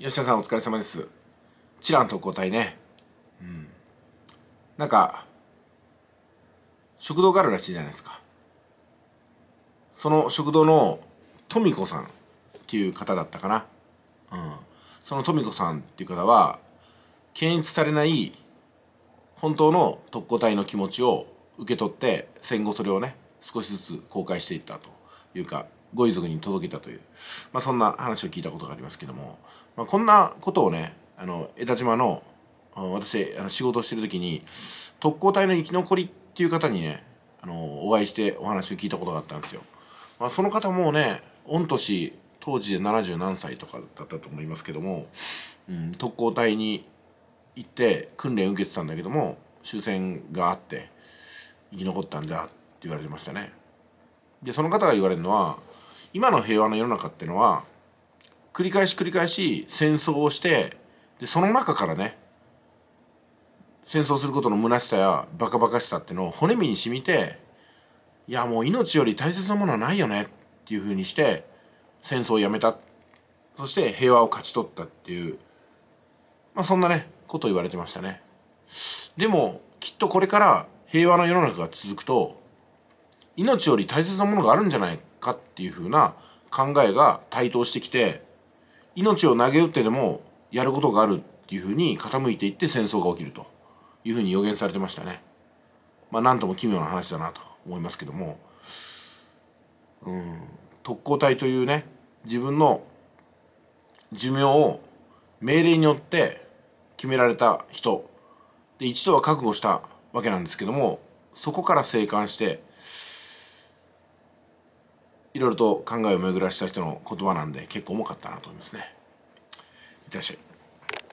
吉田さんお疲れ様ですチラン特攻隊ねうんなんか食堂があるらしいじゃないですかその食堂の富子さんっていう方だったかなうんその富子さんっていう方は検閲されない本当の特攻隊の気持ちを受け取って戦後それをね少しずつ公開していったというかご遺族に届けたという、まあ、そんな話を聞いたことがありますけども、まあ、こんなことをねあの江田島の私あの仕事をしてる時に特攻隊の生き残りっていう方にねあのお会いしてお話を聞いたことがあったんですよ。まあ、その方もね御年当時で70何歳とかだったと思いますけども、うん、特攻隊に行って訓練受けてたんだけども終戦があって生き残ったんだって言われてましたね。でその方が言われるのは今の平和の世の中ってのは繰り返し繰り返し戦争をしてでその中からね戦争することの虚しさやバカバカしさってのを骨身に染みていやもう命より大切なものはないよねっていうふうにして戦争をやめたそして平和を勝ち取ったっていう、まあ、そんなねことを言われてましたねでもきっとこれから平和の世の中が続くと命より大切なものがあるんじゃないかっていう風な考えが台頭してきて命を投げ打ってでもやることがあるっていう風に傾いていって戦争が起きるという風に予言されてましたね。まあなんとも奇妙な話だなと思いますけども、うん、特攻隊というね自分の寿命を命令によって決められた人で一度は覚悟したわけなんですけどもそこから生還していろいろと考えを巡らした人の言葉なんで結構重かったなと思いますね。いってらっしゃい。